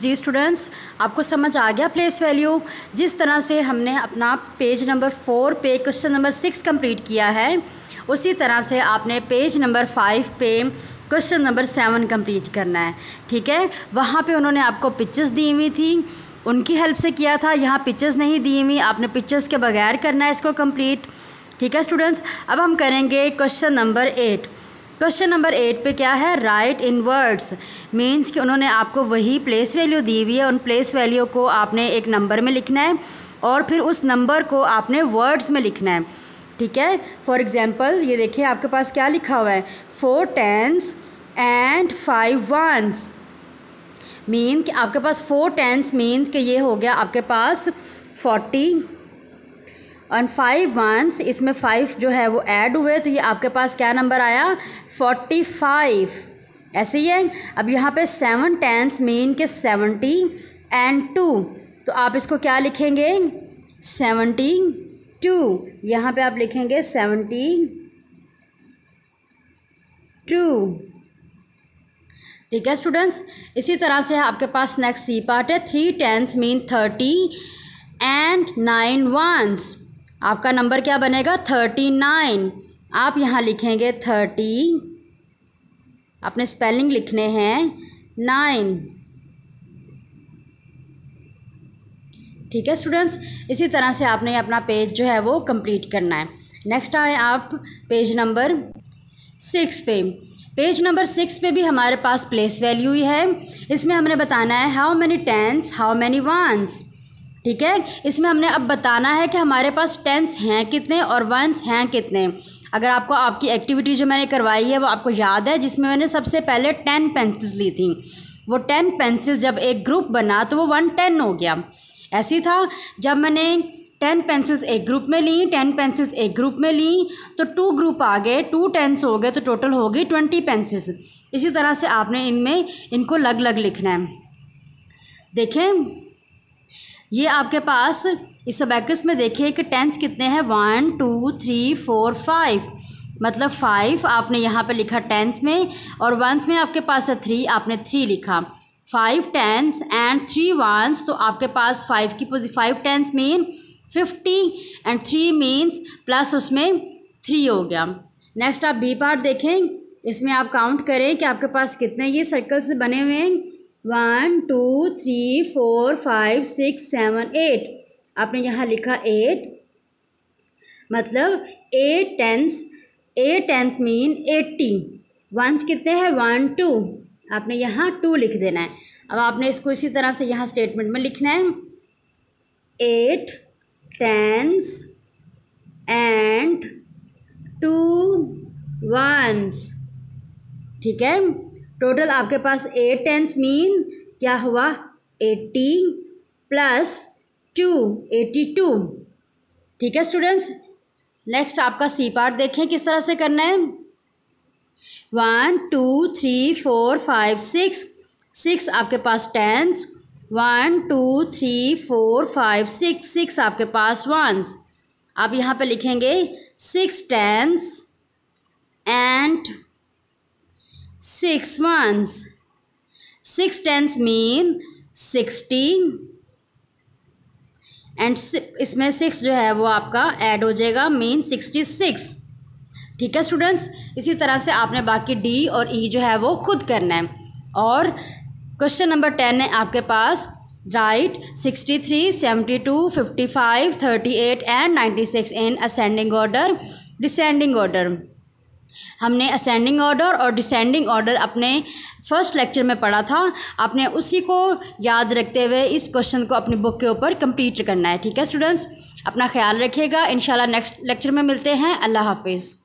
जी students आपको समझ आ गया प्लेस वैल्यू जिस तरह से हमने अपना पेज नंबर फोर पे क्वेश्चन नंबर सिक्स कंप्लीट किया है उसी तरह से आपने पेज नंबर फाइव पे क्वेश्चन नंबर सेवन कंप्लीट करना है ठीक है वहाँ पे उन्होंने आपको पिक्चर्स दी हुई थी उनकी हेल्प से किया था यहाँ पिक्चर्स नहीं दी हुई आपने पिक्चर्स के बगैर करना है इसको कम्प्लीट ठीक है स्टूडेंट्स अब हम करेंगे question number eight question number eight पे क्या है राइट इन वर्ड्स मीन्स कि उन्होंने आपको वही प्लेस वैल्यू दी हुई है उन प्लेस वैल्यू को आपने एक नंबर में लिखना है और फिर उस नंबर को आपने वर्ड्स में लिखना है ठीक है फॉर एग्ज़ाम्पल ये देखिए आपके पास क्या लिखा हुआ है four tens and five ones mean कि आपके पास फोर टेंस मीन्स कि ये हो गया आपके पास फोर्टी और फाइव वंस इसमें फाइव जो है वो ऐड हुए तो ये आपके पास क्या नंबर आया फोर्टी फाइव ऐसे ही है अब यहाँ पे सेवन टेंस मीन के सेवेंटी एंड टू तो आप इसको क्या लिखेंगे सेवेंटी टू यहाँ पे आप लिखेंगे सेवनटी टू ठीक है स्टूडेंट्स इसी तरह से आपके पास नेक्स्ट सी पार्ट है three tens mean thirty and nine ones आपका नंबर क्या बनेगा थर्टी नाइन आप यहाँ लिखेंगे थर्टी अपने स्पेलिंग लिखने हैं नाइन ठीक है स्टूडेंट्स इसी तरह से आपने अपना पेज जो है वो कंप्लीट करना है नेक्स्ट आए आप पेज नंबर सिक्स पे पेज नंबर सिक्स पे भी हमारे पास प्लेस वैल्यू ही है इसमें हमने बताना है how many tens how many ones ठीक है इसमें हमने अब बताना है कि हमारे पास टेंस हैं कितने और वंस हैं कितने अगर आपको आपकी एक्टिविटी जो मैंने करवाई है वो आपको याद है जिसमें मैंने सबसे पहले टेन पेंसिल्स ली थी वो टेन पेंसिल्स जब एक ग्रुप बना तो वो वन टेन हो गया ऐसी था जब मैंने टेन पेंसिल्स एक ग्रुप में ली टेन पेंसिल्स एक ग्रुप में ली तो टू ग्रुप आ गए टू टेंस हो गए तो टोटल हो गई ट्वेंटी पेंसिल्स इसी तरह से आपने इनमें इनको लग लग लिखना है देखें ये आपके पास इस सबैकस में देखिए कि टेंस कितने हैं one two three four five मतलब फाइव आपने यहाँ पे लिखा टेंस में और वंस में आपके पास है थ्री आपने थ्री लिखा five tens and three ones तो आपके पास फाइव की पोजी five tens mean fifty and three means plus उसमें थ्री हो गया नेक्स्ट आप बी पार्ट देखें इसमें आप काउंट करें कि आपके पास कितने ये सर्कल्स बने हुए हैं one two three four five six seven eight आपने यहाँ लिखा एट मतलब eight tens eight tens mean eighty ones कितने हैं वन टू आपने यहाँ टू लिख देना है अब आपने इसको इसी तरह से यहाँ स्टेटमेंट में लिखना है eight tens and two ones ठीक है टोटल आपके पास एट टेंस मीन क्या हुआ eighty plus two eighty two ठीक है स्टूडेंट्स नेक्स्ट आपका सी पार्ट देखें किस तरह से करना है one two three four five six six आपके पास tens one two three four five six six आपके पास वंस आप यहाँ पे लिखेंगे six tens and six months Six tens mean 60 and इसमें सिक्स जो है वो आपका ऐड हो जाएगा मीन सिक्सटी सिक्स ठीक है स्टूडेंट्स इसी तरह से आपने बाकी डी और ई e जो है वो खुद करना है और क्वेश्चन नंबर टेन है आपके पास right sixty three seventy two fifty five thirty eight and ninety six in ascending order descending order हमने असेंडिंग ऑर्डर और डिसेंडिंग ऑर्डर अपने फर्स्ट लेक्चर में पढ़ा था आपने उसी को याद रखते हुए इस क्वेश्चन को अपनी बुक के ऊपर कंप्लीट करना है ठीक है स्टूडेंट्स अपना ख्याल रखिएगा इन नेक्स्ट लेक्चर में मिलते हैं अल्लाह हाफिज़